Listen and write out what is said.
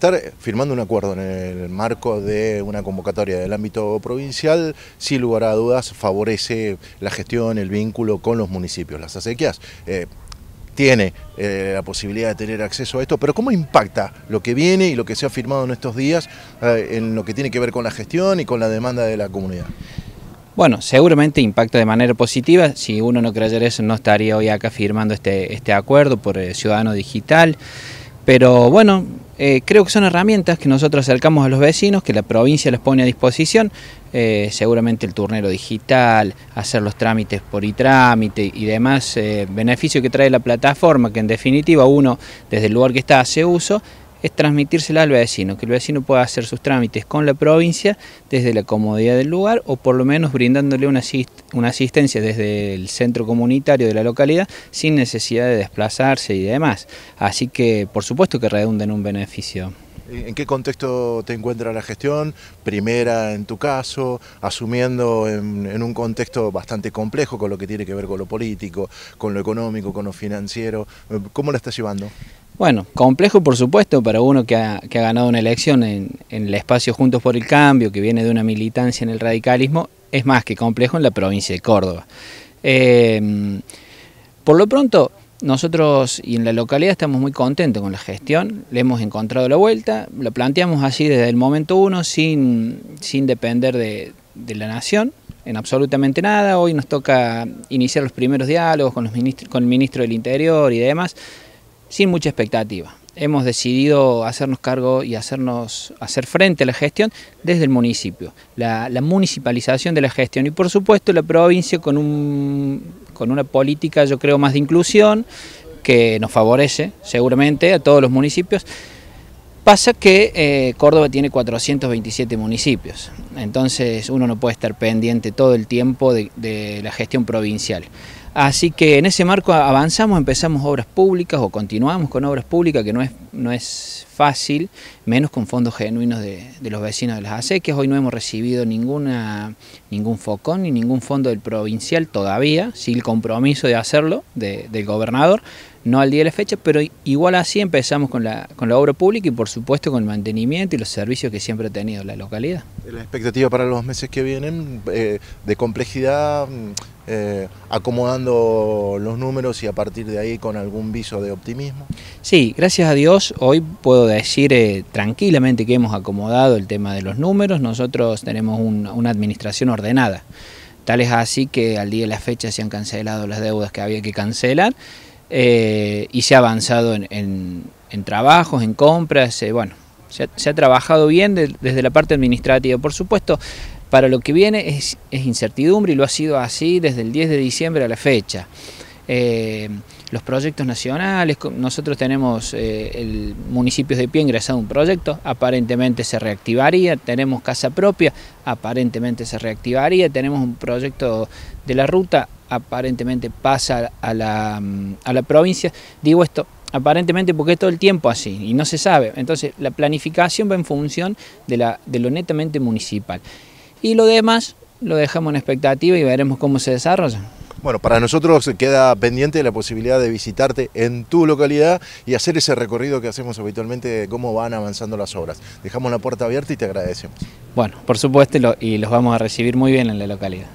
estar firmando un acuerdo en el marco de una convocatoria del ámbito provincial, sin lugar a dudas favorece la gestión, el vínculo con los municipios. Las acequias eh, tiene eh, la posibilidad de tener acceso a esto, pero ¿cómo impacta lo que viene y lo que se ha firmado en estos días eh, en lo que tiene que ver con la gestión y con la demanda de la comunidad? Bueno, seguramente impacta de manera positiva. Si uno no creyera eso, no estaría hoy acá firmando este, este acuerdo por eh, Ciudadano Digital. Pero bueno, eh, creo que son herramientas que nosotros acercamos a los vecinos, que la provincia les pone a disposición, eh, seguramente el turnero digital, hacer los trámites por e-trámite y demás beneficios eh, beneficio que trae la plataforma, que en definitiva uno desde el lugar que está hace uso es transmitírsela al vecino, que el vecino pueda hacer sus trámites con la provincia desde la comodidad del lugar o por lo menos brindándole una, asistencia desde el centro comunitario de la localidad sin necesidad de desplazarse y demás. Así que por supuesto que redunda en un beneficio. ¿En qué contexto te encuentra la gestión? Primera en tu caso, asumiendo en, en, un contexto bastante complejo con lo que tiene que ver con lo político, con lo económico, con lo financiero. ¿Cómo la estás llevando? Bueno, complejo por supuesto para uno que ha, ganado una elección en, el espacio Juntos por el Cambio, que viene de una militancia en el radicalismo, es más que complejo en la provincia de Córdoba. Em, por lo pronto, nosotros y en la localidad estamos muy contentos con la gestión, le hemos encontrado la vuelta, lo planteamos así desde el momento uno, sin, depender de, la nación, en absolutamente nada. Hoy nos toca iniciar los primeros diálogos con, los con el ministro del Interior y demás sin mucha expectativa. Hemos decidido hacernos cargo y hacernos hacer frente a la gestión desde el municipio, la, municipalización de la gestión y por supuesto la provincia con, un, con una política yo creo más de inclusión que nos favorece seguramente a todos los municipios. Pasa que eh, Córdoba tiene 427 municipios, entonces uno no puede estar pendiente todo el tiempo de la gestión provincial. Así que en ese marco avanzamos, empezamos obras públicas o continuamos con obras públicas, que no es, no es fácil, menos con fondos genuinos de, los vecinos de las acequias. Hoy no hemos recibido ninguna, ningún focón ni ningún fondo del provincial todavía, ...sin el compromiso de hacerlo del gobernador, no al día de la fecha, pero igual así empezamos con la, con la obra pública y por supuesto con el mantenimiento y los servicios que siempre ha tenido la localidad. ¿La expectativa para los meses que vienen eh, de complejidad, mm, eh, acomodando los números y a partir de ahí con algún viso de optimismo? Sí, gracias a Dios hoy puedo decir eh, tranquilamente que hemos acomodado el tema de los números, nosotros tenemos una administración ordenada. Tal es así que al día de la fecha se han cancelado las deudas que había que cancelar eh, y se ha avanzado en, trabajos, en compras, eh, bueno, se ha, trabajado bien desde la parte administrativa. Por supuesto, para lo que viene es, es incertidumbre y lo ha sido así desde el 10 de diciembre a la fecha. Eh, los proyectos nacionales. Nosotros tenemos eh, el municipio de Pie ingresado un proyecto, aparentemente se reactivaría, tenemos casa propia, aparentemente se reactivaría, tenemos un proyecto de la ruta, aparentemente pasa a la, mm, a la provincia. Digo esto aparentemente porque es todo el tiempo así y no se sabe. Entonces la planificación va en función de, la, de lo netamente municipal. Y lo demás lo dejamos en expectativa y veremos cómo se desarrolla. Bueno, para nosotros queda pendiente la posibilidad de visitarte en tu localidad y hacer ese recorrido que hacemos habitualmente de cómo van avanzando las obras. Dejamos la puerta abierta y te agradecemos. Bueno, por supuesto y los vamos a recibir muy bien en la localidad.